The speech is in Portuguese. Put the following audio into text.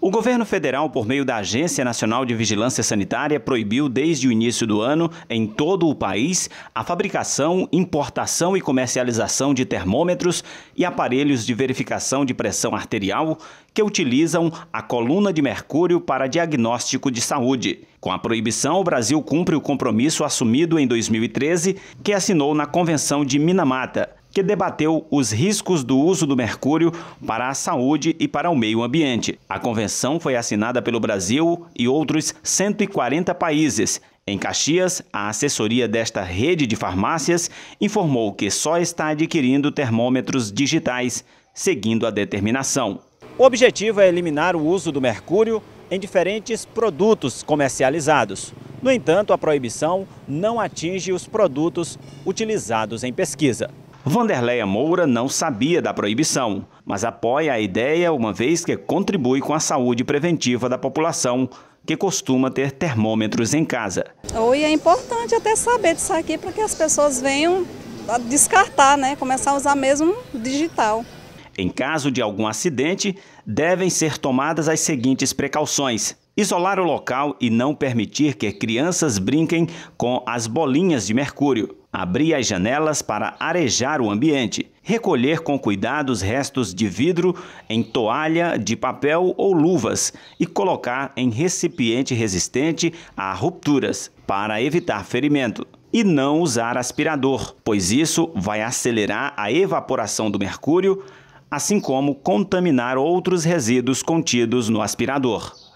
O governo federal, por meio da Agência Nacional de Vigilância Sanitária, proibiu desde o início do ano, em todo o país, a fabricação, importação e comercialização de termômetros e aparelhos de verificação de pressão arterial que utilizam a coluna de mercúrio para diagnóstico de saúde. Com a proibição, o Brasil cumpre o compromisso assumido em 2013, que assinou na Convenção de Minamata que debateu os riscos do uso do mercúrio para a saúde e para o meio ambiente. A convenção foi assinada pelo Brasil e outros 140 países. Em Caxias, a assessoria desta rede de farmácias informou que só está adquirindo termômetros digitais, seguindo a determinação. O objetivo é eliminar o uso do mercúrio em diferentes produtos comercializados. No entanto, a proibição não atinge os produtos utilizados em pesquisa. Vanderleia Moura não sabia da proibição, mas apoia a ideia uma vez que contribui com a saúde preventiva da população que costuma ter termômetros em casa. Oi, é importante até saber disso aqui para que as pessoas venham descartar, né? começar a usar mesmo digital. Em caso de algum acidente, devem ser tomadas as seguintes precauções. Isolar o local e não permitir que crianças brinquem com as bolinhas de mercúrio abrir as janelas para arejar o ambiente, recolher com cuidado os restos de vidro em toalha de papel ou luvas e colocar em recipiente resistente a rupturas para evitar ferimento. E não usar aspirador, pois isso vai acelerar a evaporação do mercúrio, assim como contaminar outros resíduos contidos no aspirador.